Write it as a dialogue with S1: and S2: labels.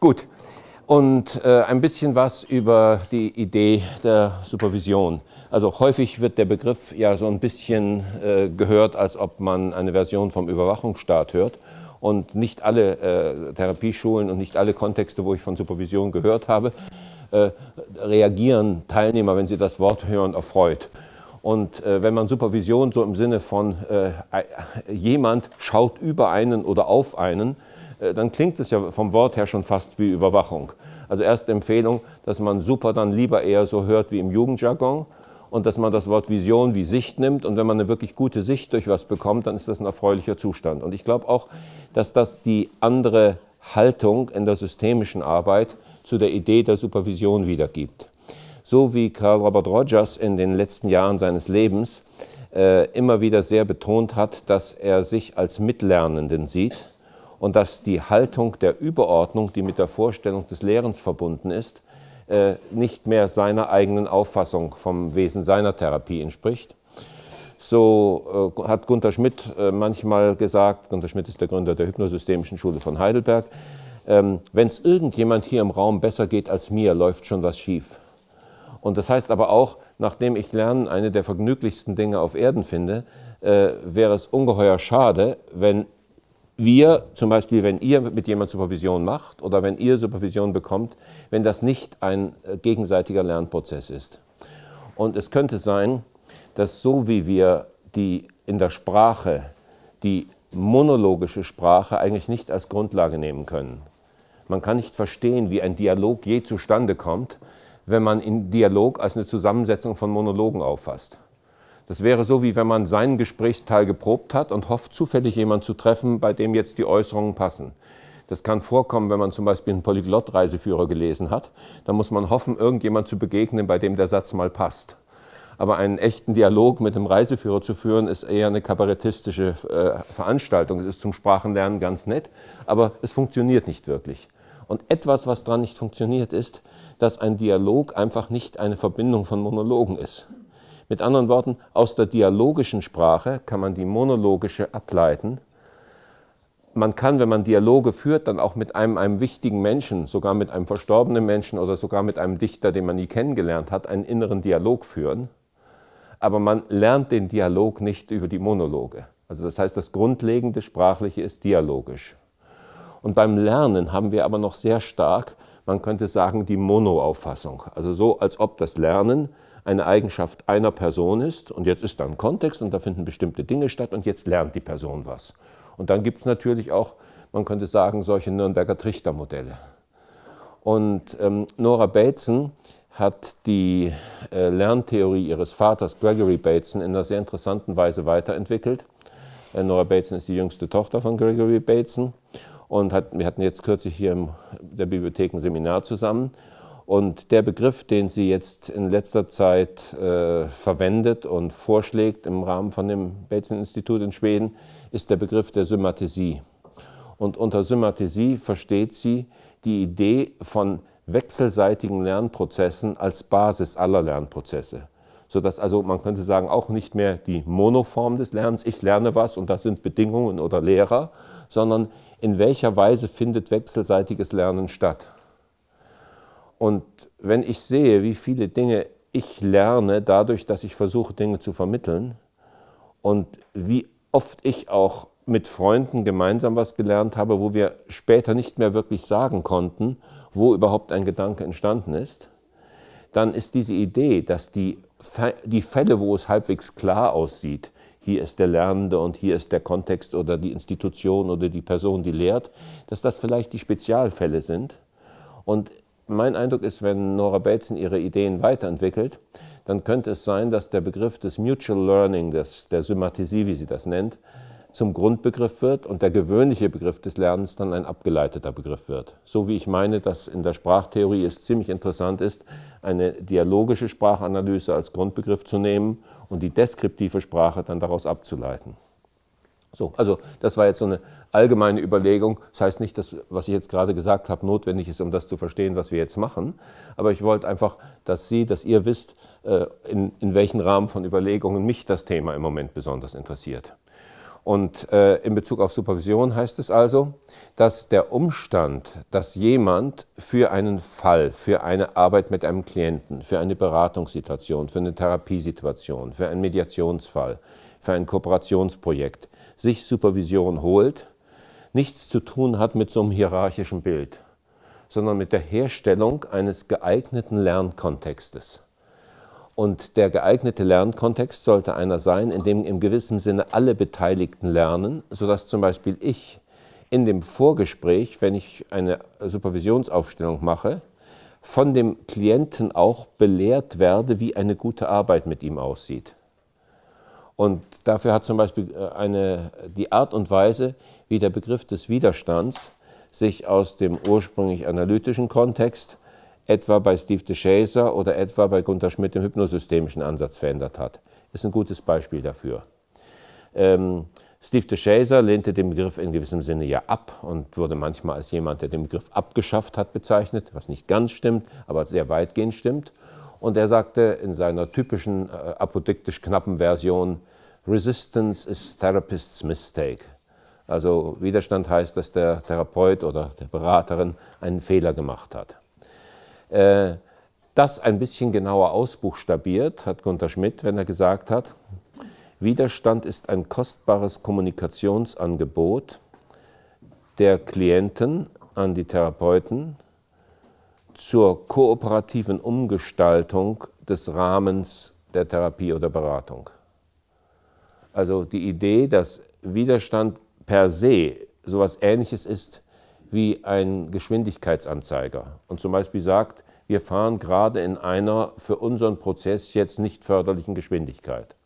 S1: Gut. Und äh, ein bisschen was über die Idee der Supervision. Also häufig wird der Begriff ja so ein bisschen äh, gehört, als ob man eine Version vom Überwachungsstaat hört. Und nicht alle äh, Therapieschulen und nicht alle Kontexte, wo ich von Supervision gehört habe, äh, reagieren Teilnehmer, wenn sie das Wort hören, erfreut. Und äh, wenn man Supervision so im Sinne von äh, jemand schaut über einen oder auf einen äh, dann klingt es ja vom Wort her schon fast wie Überwachung. Also erst Empfehlung, dass man super dann lieber eher so hört wie im Jugendjargon und dass man das Wort Vision wie Sicht nimmt und wenn man eine wirklich gute Sicht durch was bekommt, dann ist das ein erfreulicher Zustand. Und ich glaube auch, dass das die andere Haltung in der systemischen Arbeit zu der Idee der Supervision wiedergibt. So wie Karl Robert Rogers in den letzten Jahren seines Lebens äh, immer wieder sehr betont hat, dass er sich als Mitlernenden sieht und dass die Haltung der Überordnung, die mit der Vorstellung des Lehrens verbunden ist, äh, nicht mehr seiner eigenen Auffassung vom Wesen seiner Therapie entspricht. So äh, hat Gunther Schmidt äh, manchmal gesagt, Gunther Schmidt ist der Gründer der Hypnosystemischen Schule von Heidelberg, ähm, wenn es irgendjemand hier im Raum besser geht als mir, läuft schon was schief. Und das heißt aber auch, nachdem ich Lernen eine der vergnüglichsten Dinge auf Erden finde, äh, wäre es ungeheuer schade, wenn wir zum Beispiel, wenn ihr mit jemandem Supervision macht oder wenn ihr Supervision bekommt, wenn das nicht ein äh, gegenseitiger Lernprozess ist. Und es könnte sein, dass so wie wir die in der Sprache, die monologische Sprache eigentlich nicht als Grundlage nehmen können. Man kann nicht verstehen, wie ein Dialog je zustande kommt, wenn man in Dialog als eine Zusammensetzung von Monologen auffasst. Das wäre so, wie wenn man seinen Gesprächsteil geprobt hat und hofft, zufällig jemanden zu treffen, bei dem jetzt die Äußerungen passen. Das kann vorkommen, wenn man zum Beispiel einen Polyglott-Reiseführer gelesen hat. Da muss man hoffen, irgendjemand zu begegnen, bei dem der Satz mal passt. Aber einen echten Dialog mit dem Reiseführer zu führen, ist eher eine kabarettistische äh, Veranstaltung. Es ist zum Sprachenlernen ganz nett, aber es funktioniert nicht wirklich. Und etwas, was dran nicht funktioniert, ist, dass ein Dialog einfach nicht eine Verbindung von Monologen ist. Mit anderen Worten, aus der dialogischen Sprache kann man die monologische ableiten. Man kann, wenn man Dialoge führt, dann auch mit einem, einem wichtigen Menschen, sogar mit einem verstorbenen Menschen oder sogar mit einem Dichter, den man nie kennengelernt hat, einen inneren Dialog führen. Aber man lernt den Dialog nicht über die Monologe. Also das heißt, das grundlegende Sprachliche ist dialogisch. Und beim Lernen haben wir aber noch sehr stark, man könnte sagen, die Mono-Auffassung. Also so, als ob das Lernen eine Eigenschaft einer Person ist und jetzt ist da ein Kontext und da finden bestimmte Dinge statt und jetzt lernt die Person was. Und dann gibt es natürlich auch, man könnte sagen, solche Nürnberger Trichtermodelle. Und ähm, Nora Bateson hat die äh, Lerntheorie ihres Vaters Gregory Bateson in einer sehr interessanten Weise weiterentwickelt. Äh, Nora Bateson ist die jüngste Tochter von Gregory Bateson und hat, wir hatten jetzt kürzlich hier in der Bibliothek ein Seminar zusammen und der Begriff, den sie jetzt in letzter Zeit äh, verwendet und vorschlägt im Rahmen von dem Bateson-Institut in Schweden, ist der Begriff der Symathesie. Und unter Symathesie versteht sie die Idee von wechselseitigen Lernprozessen als Basis aller Lernprozesse. Sodass also, man könnte sagen, auch nicht mehr die Monoform des Lernens, ich lerne was und das sind Bedingungen oder Lehrer, sondern in welcher Weise findet wechselseitiges Lernen statt. Und wenn ich sehe, wie viele Dinge ich lerne, dadurch, dass ich versuche, Dinge zu vermitteln und wie oft ich auch mit Freunden gemeinsam was gelernt habe, wo wir später nicht mehr wirklich sagen konnten, wo überhaupt ein Gedanke entstanden ist, dann ist diese Idee, dass die, die Fälle, wo es halbwegs klar aussieht, hier ist der Lernende und hier ist der Kontext oder die Institution oder die Person, die lehrt, dass das vielleicht die Spezialfälle sind. Und mein Eindruck ist, wenn Nora Bateson ihre Ideen weiterentwickelt, dann könnte es sein, dass der Begriff des Mutual Learning, des, der Symmatisie, wie sie das nennt, zum Grundbegriff wird und der gewöhnliche Begriff des Lernens dann ein abgeleiteter Begriff wird. So wie ich meine, dass in der Sprachtheorie es ziemlich interessant ist, eine dialogische Sprachanalyse als Grundbegriff zu nehmen und die deskriptive Sprache dann daraus abzuleiten. So, also das war jetzt so eine allgemeine Überlegung. Das heißt nicht, dass, was ich jetzt gerade gesagt habe, notwendig ist, um das zu verstehen, was wir jetzt machen. Aber ich wollte einfach, dass Sie, dass ihr wisst, äh, in, in welchen Rahmen von Überlegungen mich das Thema im Moment besonders interessiert. Und äh, in Bezug auf Supervision heißt es also, dass der Umstand, dass jemand für einen Fall, für eine Arbeit mit einem Klienten, für eine Beratungssituation, für eine Therapiesituation, für einen Mediationsfall, für ein Kooperationsprojekt sich Supervision holt, nichts zu tun hat mit so einem hierarchischen Bild, sondern mit der Herstellung eines geeigneten Lernkontextes. Und der geeignete Lernkontext sollte einer sein, in dem im gewissen Sinne alle Beteiligten lernen, sodass zum Beispiel ich in dem Vorgespräch, wenn ich eine Supervisionsaufstellung mache, von dem Klienten auch belehrt werde, wie eine gute Arbeit mit ihm aussieht. Und dafür hat zum Beispiel äh, eine, die Art und Weise, wie der Begriff des Widerstands sich aus dem ursprünglich analytischen Kontext etwa bei Steve de DeShazer oder etwa bei Gunther Schmidt im hypnosystemischen Ansatz verändert hat. Ist ein gutes Beispiel dafür. Ähm, Steve DeShazer lehnte den Begriff in gewissem Sinne ja ab und wurde manchmal als jemand, der den Begriff abgeschafft hat, bezeichnet, was nicht ganz stimmt, aber sehr weitgehend stimmt. Und er sagte in seiner typischen äh, apodiktisch knappen Version, Resistance is Therapist's Mistake. Also Widerstand heißt, dass der Therapeut oder der Beraterin einen Fehler gemacht hat. Äh, das ein bisschen genauer ausbuchstabiert hat Gunther Schmidt, wenn er gesagt hat, Widerstand ist ein kostbares Kommunikationsangebot der Klienten an die Therapeuten, zur kooperativen Umgestaltung des Rahmens der Therapie oder Beratung. Also die Idee, dass Widerstand per se sowas Ähnliches ist wie ein Geschwindigkeitsanzeiger und zum Beispiel sagt, wir fahren gerade in einer für unseren Prozess jetzt nicht förderlichen Geschwindigkeit.